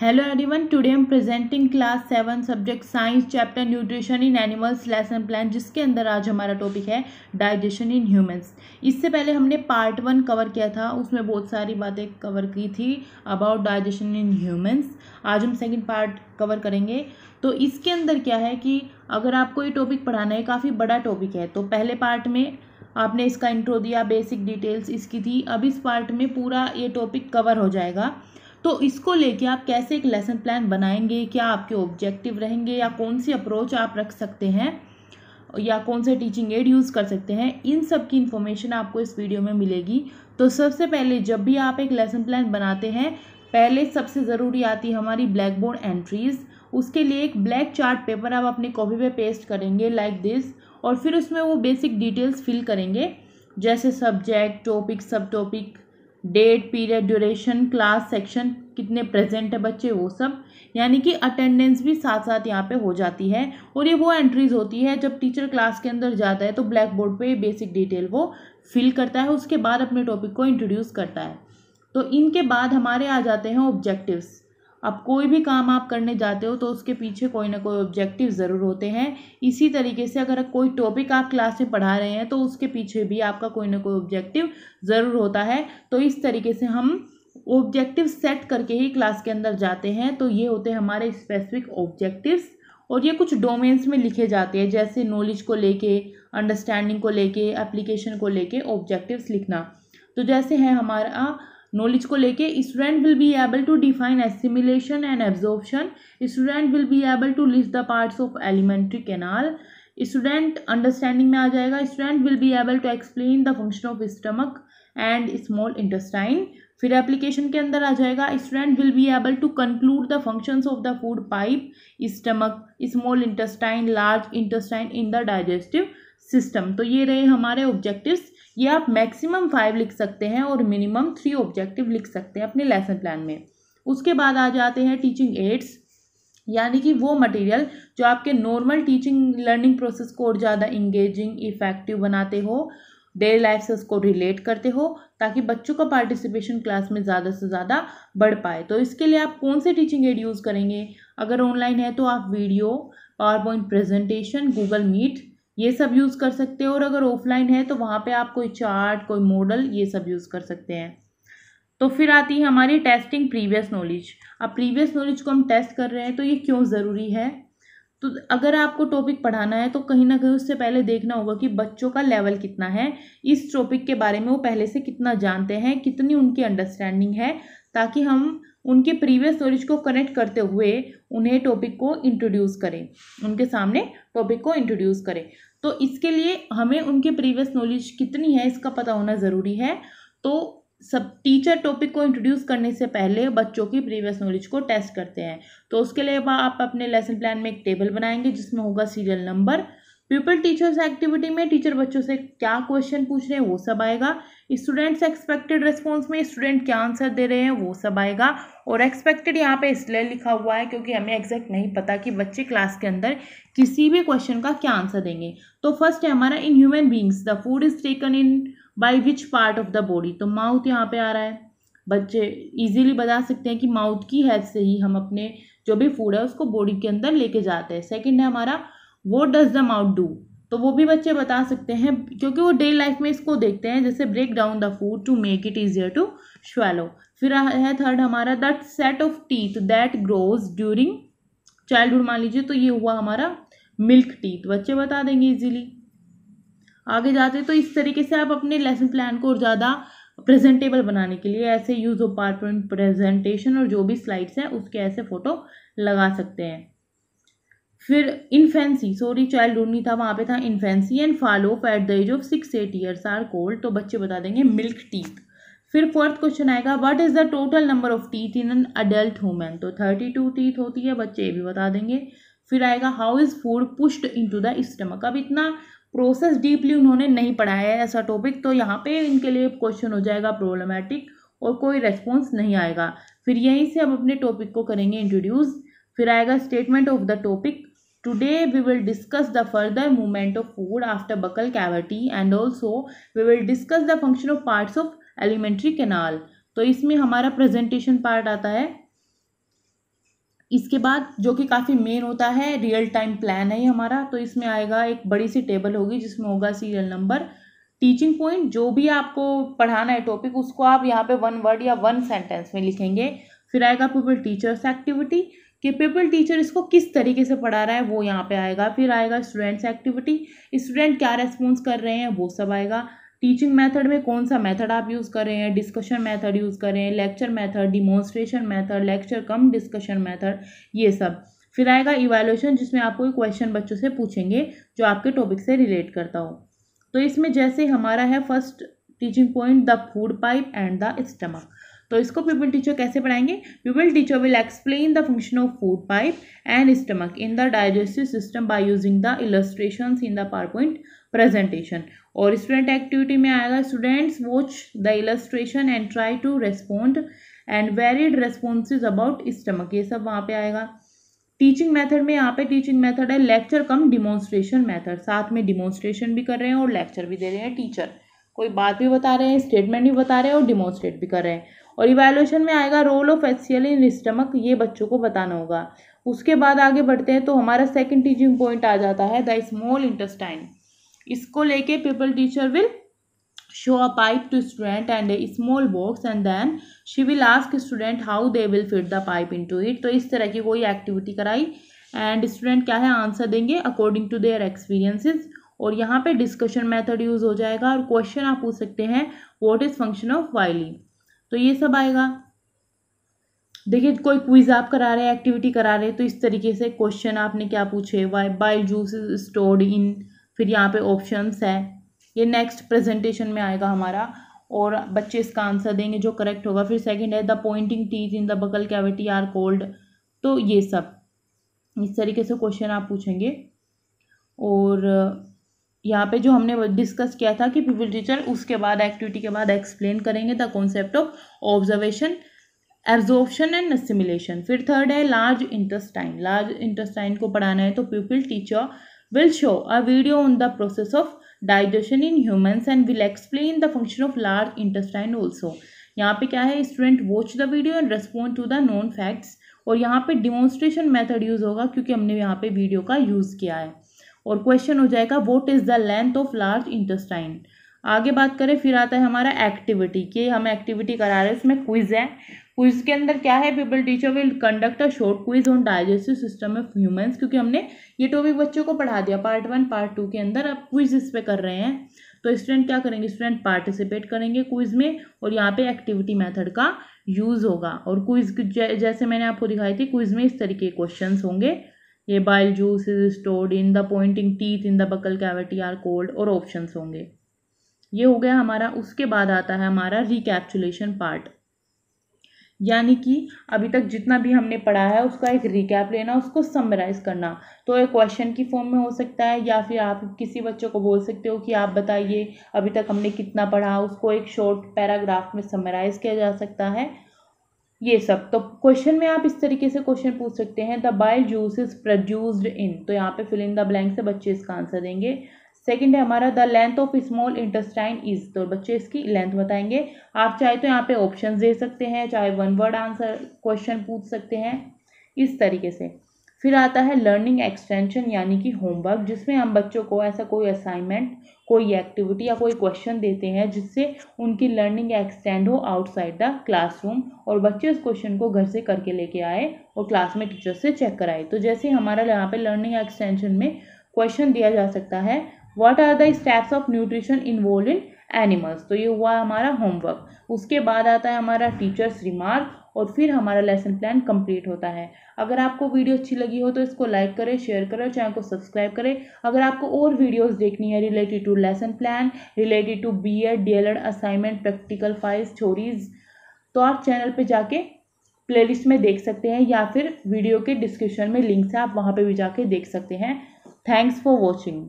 hello everyone today am presenting class seven subject science chapter nutrition in animals lesson plan जिसके अंदर आज हमारा topic है digestion in humans इससे पहले हमने पार्ट वन कवर किया था उसमें बहुत सारी बातें कवर की थी अबाउट डाइजेशन इन ह्यूमंस आज हम सेकंड पार्ट कवर करेंगे तो इसके अंदर क्या है कि अगर आपको ये टॉपिक पढ़ाना है काफ़ी बड़ा टॉपिक है तो पहले पार्ट में आपने इसका इंट्रो दिया बेसिक डिटेल्स इसकी थी अब इस पार्ट में पूरा ये टॉपिक कवर हो जाएगा तो इसको लेके आप कैसे एक लेसन प्लान बनाएंगे क्या आपके ऑब्जेक्टिव रहेंगे या कौन सी अप्रोच आप रख सकते हैं या कौन से टीचिंग एड यूज़ कर सकते हैं इन सब की इन्फॉर्मेशन आपको इस वीडियो में मिलेगी तो सबसे पहले जब भी आप एक लेसन प्लान बनाते हैं पहले सबसे ज़रूरी आती है हमारी ब्लैक बोर्ड एंट्रीज़ उसके लिए एक ब्लैक चार्ट पेपर आप अपने कॉपी पे पेस्ट करेंगे लाइक दिस और फिर उसमें वो बेसिक डिटेल्स फिल करेंगे जैसे subject topic subtopic date period duration class section कितने प्रेजेंट है बच्चे वो सब यानी कि अटेंडेंस भी साथ साथ यहाँ पे हो जाती है और ये वो एंट्रीज होती है जब टीचर क्लास के अंदर जाता है तो ब्लैक बोर्ड पर बेसिक डिटेल वो फिल करता है उसके बाद अपने टॉपिक को इंट्रोड्यूस करता है तो इनके बाद हमारे आ जाते हैं ऑब्जेक्टिव्स अब कोई भी काम आप करने जाते हो तो उसके पीछे कोई ना कोई ऑब्जेक्टिव ज़रूर होते हैं इसी तरीके से अगर कोई टॉपिक आप क्लास में पढ़ा रहे हैं तो उसके पीछे भी आपका कोई ना कोई ऑब्जेक्टिव ज़रूर होता है तो इस तरीके से हम ऑब्जेक्टिव सेट करके ही क्लास के अंदर जाते हैं तो ये होते हैं हमारे स्पेसिफिक ऑब्जेक्टिव्स और ये कुछ डोमेन्स में लिखे जाते हैं जैसे नॉलेज को लेके अंडरस्टैंडिंग को लेके एप्लीकेशन को लेके ऑब्जेक्टिव्स लिखना तो जैसे है हमारा नॉलेज को लेके student will be able to define assimilation and absorption student will be able to list the parts of alimentary canal student understanding में आ जाएगा student will be able to explain the function of stomach and small intestine फिर application के अंदर आ जाएगा student will be able to conclude the functions of the food pipe stomach small intestine large intestine in the digestive system तो ये रहे हमारे objectives ये आप मैक्सिमम फाइव लिख सकते हैं और मिनिमम थ्री ऑब्जेक्टिव लिख सकते हैं अपने लेसन प्लान में उसके बाद आ जाते हैं टीचिंग एड्स यानी कि वो मटेरियल जो आपके नॉर्मल टीचिंग लर्निंग प्रोसेस को और ज़्यादा इंगेजिंग इफेक्टिव बनाते हो डेली लाइफ से उसको रिलेट करते हो ताकि बच्चों का पार्टिसिपेशन क्लास में ज़्यादा से ज़्यादा बढ़ पाए तो इसके लिए आप कौन से टीचिंग एड यूज़ करेंगे अगर ऑनलाइन है तो आप video power point presentation Google Meet ये सब यूज़ कर सकते हो और अगर ऑफलाइन है तो वहाँ पे आप कोई चार्ट कोई मॉडल ये सब यूज़ कर सकते हैं तो फिर आती है हमारी टेस्टिंग प्रीवियस नॉलेज अब प्रीवियस नॉलेज को हम टेस्ट कर रहे हैं तो ये क्यों ज़रूरी है तो अगर आपको टॉपिक पढ़ाना है तो कहीं ना कहीं उससे पहले देखना होगा कि बच्चों का लेवल कितना है इस टॉपिक के बारे में वो पहले से कितना जानते हैं कितनी उनकी अंडरस्टैंडिंग है ताकि हम उनके प्रीवियस नॉलेज को कनेक्ट करते हुए उन्हें टॉपिक को इंट्रोड्यूस करें उनके सामने टॉपिक को इंट्रोड्यूस करें तो इसके लिए हमें उनके प्रीवियस नॉलेज कितनी है इसका पता होना ज़रूरी है तो सब टीचर टॉपिक को इंट्रोड्यूस करने से पहले बच्चों की प्रीवियस नॉलेज को टेस्ट करते हैं तो उसके लिए आप अपने लेसन प्लान में एक टेबल बनाएंगे जिसमें होगा serial number people teachers activity में टीचर बच्चों से क्या क्वेश्चन पूछ रहे हैं वो सब आएगा स्टूडेंट्स एक्सपेक्टेड रिस्पॉन्स में स्टूडेंट क्या आंसर दे रहे हैं वो सब आएगा और एक्सपेक्टेड यहाँ पे इसलिए लिखा हुआ है क्योंकि हमें एग्जैक्ट नहीं पता कि बच्चे क्लास के अंदर किसी भी क्वेश्चन का क्या आंसर देंगे तो फर्स्ट है हमारा in human beings the food is taken in by which part of the body तो माउथ यहाँ पे आ रहा है बच्चे इजीली बता सकते हैं कि माउथ की हेल्प से ही हम अपने जो भी फूड है उसको बॉडी के अंदर लेके जाते हैं सेकेंड है हमारा what does the mouth do तो वो भी बच्चे बता सकते हैं क्योंकि वो डे लाइफ में इसको देखते हैं जैसे break down the food to make it easier to swallow फिर है थर्ड हमारा that set of teeth that grows during childhood मान लीजिए तो ये हुआ हमारा मिल्क टीथ बच्चे बता देंगे इजीली आगे जाते तो इस तरीके से आप अपने लेसन प्लान को और ज़्यादा प्रेजेंटेबल बनाने के लिए ऐसे use of power point presentation और जो भी स्लाइड्स हैं उसके ऐसे फ़ोटो लगा सकते हैं फिर इन्फेंसी सॉरी चाइल्डहुड नहीं था वहाँ पे था infancy and fall at the age of six eight years are called तो बच्चे बता देंगे मिल्क टीथ फिर फोर्थ क्वेश्चन आएगा what is the total number of teeth in an adult woman तो थर्टी टू टीथ होती है बच्चे ये भी बता देंगे फिर आएगा how is food pushed into the stomach अब इतना प्रोसेस डीपली उन्होंने नहीं पढ़ाया है ऐसा टॉपिक तो यहाँ पे इनके लिए क्वेश्चन हो जाएगा प्रॉब्लमेटिक और कोई रेस्पॉन्स नहीं आएगा फिर यहीं से हम अपने टॉपिक को करेंगे इंट्रोड्यूस फिर आएगा statement of the topic today we will discuss the further movement of food after buccal cavity and also we will discuss the function of parts of alimentary canal तो इसमें हमारा प्रेजेंटेशन पार्ट आता है इसके बाद जो कि काफ़ी मेन होता है रियल टाइम प्लान है हमारा तो इसमें आएगा एक बड़ी सी टेबल होगी जिसमें होगा सीरियल नंबर टीचिंग पॉइंट जो भी आपको पढ़ाना है टॉपिक उसको आप यहाँ पे वन वर्ड या वन सेंटेंस में लिखेंगे फिर आएगा पीपल टीचर्स एक्टिविटी कि पीपल टीचर इसको किस तरीके से पढ़ा रहा है वो यहाँ पे आएगा फिर आएगा स्टूडेंट्स एक्टिविटी स्टूडेंट क्या रेस्पॉन्स कर रहे हैं वो सब आएगा टीचिंग मेथड में कौन सा मेथड आप यूज़ कर रहे हैं डिस्कशन मेथड यूज़ कर रहे हैं lecture method demonstration method lecture cum discussion method ये सब फिर आएगा इवेल्यूशन जिसमें आपको क्वेश्चन बच्चों से पूछेंगे जो आपके टॉपिक से रिलेट करता हो तो इसमें जैसे हमारा है first teaching point the food pipe and the stomach तो इसको पीपल टीचर कैसे पढ़ाएंगे pupil teacher will explain the function of food pipe and stomach in the digestive system by using the illustration in the power point presentation और student activity में आएगा students watch the illustration and try to respond and varied responses about stomach ये सब वहाँ पे आएगा teaching method में यहाँ पे टीचिंग मेथड है लेक्चर कम डिमॉन्स्ट्रेशन मेथड साथ में डिमॉन्स्ट्रेशन भी कर रहे हैं और लेक्चर भी दे रहे हैं टीचर कोई बात भी बता रहे हैं स्टेटमेंट भी बता रहे हैं और डिमॉन्स्ट्रेट भी कर रहे हैं और इवेल्युएशन में आएगा role of HCl in stomach ये बच्चों को बताना होगा उसके बाद आगे बढ़ते हैं तो हमारा सेकेंड टीचिंग पॉइंट आ जाता है द स्मॉल इंटेस्टाइन इसको लेके pupil teacher will show a pipe to student and a small box and then she will ask student how they will fit the pipe into it तो इस तरह की कोई activity कराई and student क्या है आंसर देंगे according to their experiences और यहाँ पे डिस्कशन मैथड यूज हो जाएगा और क्वेश्चन आप पूछ सकते हैं what is function of villi तो ये सब आएगा देखिए कोई क्विज आप करा रहे हैं एक्टिविटी करा रहे हैं तो इस तरीके से क्वेश्चन आपने क्या पूछे why bile juice is stored in फिर यहाँ पे ऑप्शंस है ये नेक्स्ट प्रेजेंटेशन में आएगा हमारा और बच्चे इसका आंसर देंगे जो करेक्ट होगा फिर सेकंड है the pointing teeth in the buccal cavity are called तो ये सब इस तरीके से क्वेश्चन आप पूछेंगे और यहाँ पे जो हमने डिस्कस किया था कि पीपल टीचर उसके बाद एक्टिविटी के बाद एक्सप्लेन करेंगे the concept of observation absorption and assimilation फिर थर्ड है लार्ज इंटेस्टाइन लार्ज इंटेस्टाइन को पढ़ाना है तो pupil teacher will show a video on the process of digestion in humans and will explain the function of large intestine also यहाँ पे क्या है student watch the video and respond to the known facts और यहाँ पे demonstration method use होगा क्योंकि हमने यहाँ पे वीडियो का यूज़ किया है और क्वेश्चन हो जाएगा what is the length of large intestine आगे बात करें फिर आता है हमारा एक्टिविटी कि हम एक्टिविटी करा रहे हैं इसमें क्विज है क्विज के अंदर क्या है pupil teacher will conduct a short quiz on digestive system of humans क्योंकि हमने ये टॉपिक बच्चों को पढ़ा दिया पार्ट वन पार्ट टू के अंदर अब क्विज इस पर कर रहे हैं तो स्टूडेंट क्या करेंगे स्टूडेंट पार्टिसिपेट करेंगे क्विज में और यहाँ पे एक्टिविटी मेथड का यूज़ होगा और क्विज जैसे मैंने आपको दिखाई थी क्विज में इस तरीके के क्वेश्चन होंगे ये bile juice is stored in the pointing teeth in the buccal cavity are called और ऑप्शन होंगे ये हो गया हमारा उसके बाद आता है हमारा रिकैप्चुलेशन पार्ट यानी कि अभी तक जितना भी हमने पढ़ा है उसका एक रिकैप लेना उसको समराइज करना तो एक क्वेश्चन की फॉर्म में हो सकता है या फिर आप किसी बच्चों को बोल सकते हो कि आप बताइए अभी तक हमने कितना पढ़ा उसको एक शॉर्ट पैराग्राफ में समराइज किया जा सकता है ये सब तो क्वेश्चन में आप इस तरीके से क्वेश्चन पूछ सकते हैं the bile juice is produced in तो यहाँ पे फिल इन द ब्लैंक से बच्चे इसका आंसर देंगे सेकेंड है हमारा the length of small intestine is तो बच्चे इसकी लेंथ बताएंगे आप चाहे तो यहाँ पे ऑप्शन दे सकते हैं चाहे वन वर्ड आंसर क्वेश्चन पूछ सकते हैं इस तरीके से फिर आता है लर्निंग एक्सटेंशन यानी कि होमवर्क जिसमें हम बच्चों को ऐसा कोई असाइनमेंट कोई एक्टिविटी या कोई क्वेश्चन देते हैं जिससे उनकी लर्निंग एक्सटेंड हो आउटसाइड द क्लासरूम और बच्चे उस क्वेश्चन को घर से करके लेके आए और क्लास में टीचर से चेक कराए तो जैसे हमारा यहाँ पे लर्निंग एक्सटेंशन में क्वेश्चन दिया जा सकता है what are the steps of nutrition involve in animals तो ये हुआ हमारा होमवर्क उसके बाद आता है हमारा टीचर्स रिमार्क और फिर हमारा लेसन प्लान कंप्लीट होता है अगर आपको वीडियो अच्छी लगी हो तो इसको लाइक करें शेयर करें चैनल को सब्सक्राइब करें अगर आपको और वीडियोस देखनी है related to lesson plan related to B Ed D El Ed assignment practical files stories तो आप चैनल पर जाके प्लेलिस्ट में देख सकते हैं या फिर वीडियो के डिस्क्रिप्शन में लिंक्स है आप वहाँ पर भी जाके देख सकते हैं थैंक्स फॉर वॉचिंग